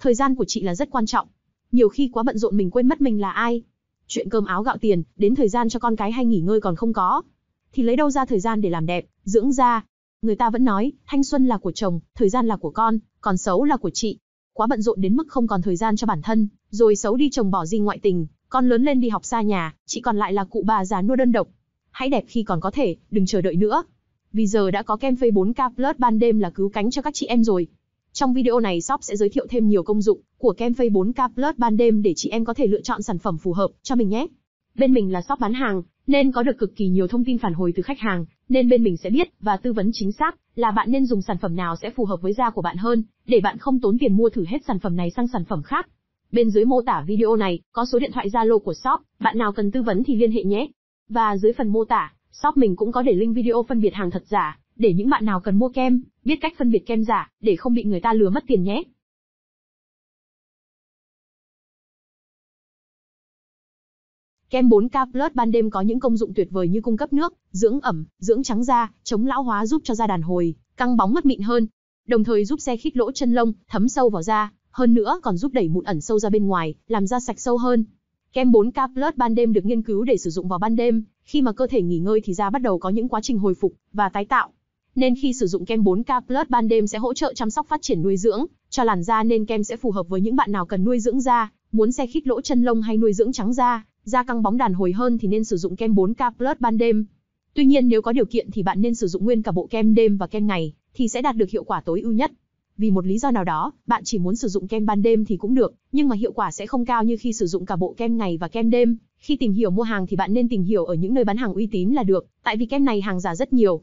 Thời gian của chị là rất quan trọng. Nhiều khi quá bận rộn mình quên mất mình là ai. Chuyện cơm áo gạo tiền, đến thời gian cho con cái hay nghỉ ngơi còn không có. Thì lấy đâu ra thời gian để làm đẹp, dưỡng da. Người ta vẫn nói, thanh xuân là của chồng, thời gian là của con, còn xấu là của chị. Quá bận rộn đến mức không còn thời gian cho bản thân, rồi xấu đi chồng bỏ gì ngoại tình, con lớn lên đi học xa nhà, chị còn lại là cụ bà già nuôi đơn độc. Hãy đẹp khi còn có thể, đừng chờ đợi nữa. Vì giờ đã có kem phê 4K Plus ban đêm là cứu cánh cho các chị em rồi. Trong video này shop sẽ giới thiệu thêm nhiều công dụng của kem phây 4K Plus ban đêm để chị em có thể lựa chọn sản phẩm phù hợp cho mình nhé. Bên mình là shop bán hàng, nên có được cực kỳ nhiều thông tin phản hồi từ khách hàng, nên bên mình sẽ biết và tư vấn chính xác là bạn nên dùng sản phẩm nào sẽ phù hợp với da của bạn hơn, để bạn không tốn tiền mua thử hết sản phẩm này sang sản phẩm khác. Bên dưới mô tả video này có số điện thoại Zalo của shop, bạn nào cần tư vấn thì liên hệ nhé. Và dưới phần mô tả, shop mình cũng có để link video phân biệt hàng thật giả, để những bạn nào cần mua kem, biết cách phân biệt kem giả, để không bị người ta lừa mất tiền nhé. Kem 4K Plus ban đêm có những công dụng tuyệt vời như cung cấp nước, dưỡng ẩm, dưỡng trắng da, chống lão hóa giúp cho da đàn hồi, căng bóng mất mịn hơn, đồng thời giúp xe khít lỗ chân lông, thấm sâu vào da, hơn nữa còn giúp đẩy mụn ẩn sâu ra bên ngoài, làm da sạch sâu hơn. Kem 4K Plus ban đêm được nghiên cứu để sử dụng vào ban đêm, khi mà cơ thể nghỉ ngơi thì da bắt đầu có những quá trình hồi phục và tái tạo nên khi sử dụng kem 4K Plus ban đêm sẽ hỗ trợ chăm sóc phát triển nuôi dưỡng cho làn da nên kem sẽ phù hợp với những bạn nào cần nuôi dưỡng da, muốn xe khít lỗ chân lông hay nuôi dưỡng trắng da, da căng bóng đàn hồi hơn thì nên sử dụng kem 4K Plus ban đêm. Tuy nhiên nếu có điều kiện thì bạn nên sử dụng nguyên cả bộ kem đêm và kem ngày thì sẽ đạt được hiệu quả tối ưu nhất. Vì một lý do nào đó, bạn chỉ muốn sử dụng kem ban đêm thì cũng được, nhưng mà hiệu quả sẽ không cao như khi sử dụng cả bộ kem ngày và kem đêm. Khi tìm hiểu mua hàng thì bạn nên tìm hiểu ở những nơi bán hàng uy tín là được, tại vì kem này hàng giả rất nhiều.